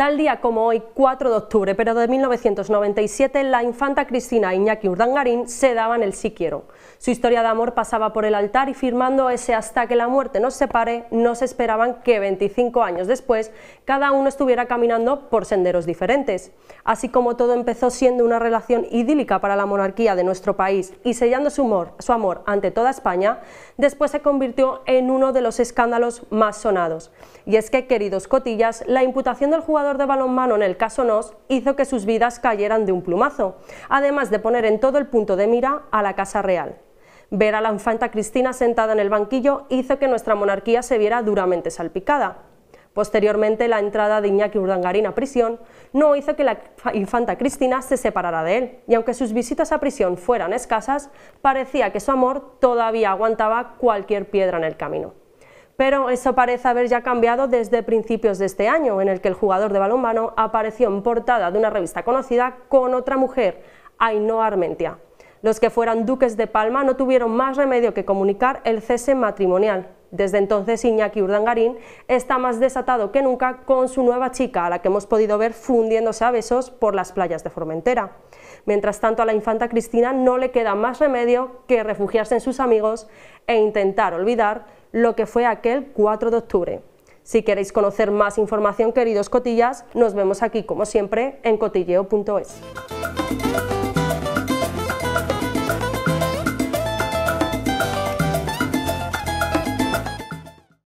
Tal día como hoy, 4 de octubre, pero de 1997, la infanta Cristina e Iñaki Urdangarín se daban el sí quiero. Su historia de amor pasaba por el altar y firmando ese hasta que la muerte nos separe, no se esperaban que 25 años después cada uno estuviera caminando por senderos diferentes. Así como todo empezó siendo una relación idílica para la monarquía de nuestro país y sellando su, su amor ante toda España, después se convirtió en uno de los escándalos más sonados. Y es que, queridos cotillas, la imputación del jugador de balonmano en el caso Nos hizo que sus vidas cayeran de un plumazo, además de poner en todo el punto de mira a la Casa Real. Ver a la infanta Cristina sentada en el banquillo hizo que nuestra monarquía se viera duramente salpicada. Posteriormente, la entrada de Iñaki Urdangarín a prisión no hizo que la infanta Cristina se separara de él, y aunque sus visitas a prisión fueran escasas, parecía que su amor todavía aguantaba cualquier piedra en el camino pero eso parece haber ya cambiado desde principios de este año, en el que el jugador de balonmano apareció en portada de una revista conocida con otra mujer, Ainhoa Armentia. Los que fueran duques de Palma no tuvieron más remedio que comunicar el cese matrimonial. Desde entonces Iñaki Urdangarín está más desatado que nunca con su nueva chica, a la que hemos podido ver fundiéndose a besos por las playas de Formentera. Mientras tanto, a la infanta Cristina no le queda más remedio que refugiarse en sus amigos e intentar olvidar lo que fue aquel 4 de octubre. Si queréis conocer más información, queridos cotillas, nos vemos aquí como siempre en cotilleo.es.